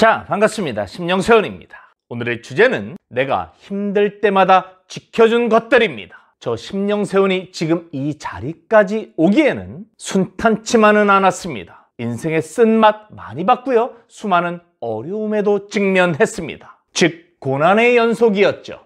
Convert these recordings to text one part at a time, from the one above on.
자, 반갑습니다. 심령세원입니다. 오늘의 주제는 내가 힘들 때마다 지켜준 것들입니다. 저 심령세원이 지금 이 자리까지 오기에는 순탄치만은 않았습니다. 인생의 쓴맛 많이 봤고요. 수많은 어려움에도 직면했습니다. 즉, 고난의 연속이었죠.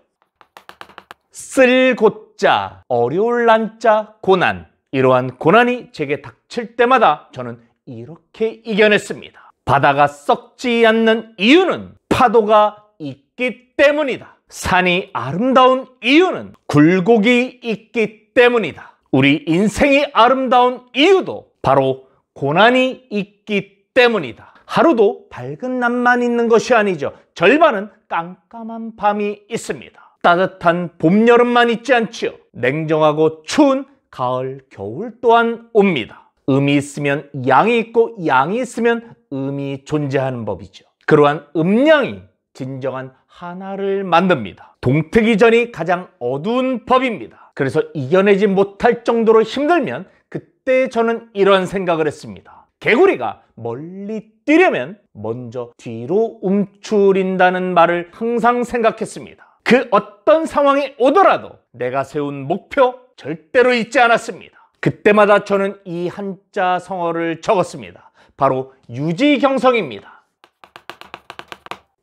쓸곳자, 어려울 난자, 고난. 이러한 고난이 제게 닥칠 때마다 저는 이렇게 이겨냈습니다. 바다가 썩지 않는 이유는 파도가 있기 때문이다. 산이 아름다운 이유는 굴곡이 있기 때문이다. 우리 인생이 아름다운 이유도 바로 고난이 있기 때문이다. 하루도 밝은 낮만 있는 것이 아니죠. 절반은 깜깜한 밤이 있습니다. 따뜻한 봄, 여름만 있지 않지요. 냉정하고 추운 가을, 겨울 또한 옵니다. 음이 있으면 양이 있고 양이 있으면 음이 존재하는 법이죠. 그러한 음량이 진정한 하나를 만듭니다. 동태기 전이 가장 어두운 법입니다. 그래서 이겨내지 못할 정도로 힘들면 그때 저는 이런 생각을 했습니다. 개구리가 멀리 뛰려면 먼저 뒤로 움츠린다는 말을 항상 생각했습니다. 그 어떤 상황이 오더라도 내가 세운 목표 절대로 잊지 않았습니다. 그때마다 저는 이 한자 성어를 적었습니다. 바로 유지경성입니다.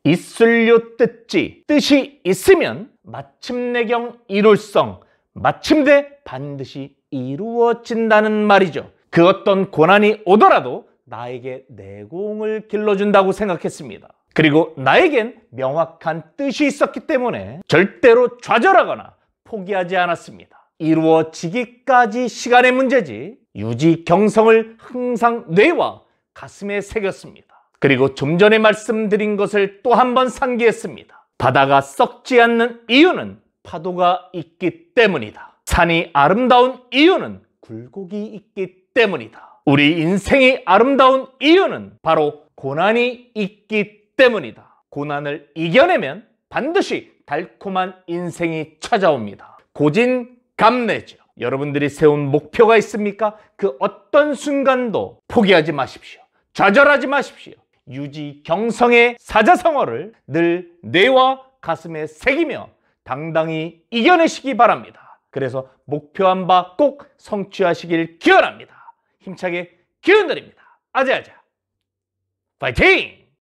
있을요 뜻지 뜻이 있으면 마침내경 이룰성 마침내 반드시 이루어진다는 말이죠. 그 어떤 고난이 오더라도 나에게 내공을 길러준다고 생각했습니다. 그리고 나에겐 명확한 뜻이 있었기 때문에 절대로 좌절하거나 포기하지 않았습니다. 이루어지기까지 시간의 문제지 유지경성을 항상 뇌와 가슴에 새겼습니다. 그리고 좀 전에 말씀드린 것을 또 한 번 상기했습니다. 바다가 썩지 않는 이유는 파도가 있기 때문이다. 산이 아름다운 이유는 굴곡이 있기 때문이다. 우리 인생이 아름다운 이유는 바로 고난이 있기 때문이다. 고난을 이겨내면 반드시 달콤한 인생이 찾아옵니다. 고진감내죠 여러분들이 세운 목표가 있습니까? 그 어떤 순간도 포기하지 마십시오. 좌절하지 마십시오. 유지 경성의 사자성어를 늘 뇌와 가슴에 새기며 당당히 이겨내시기 바랍니다. 그래서 목표한 바 꼭 성취하시길 기원합니다. 힘차게 기운 드립니다. 아자아자. 파이팅!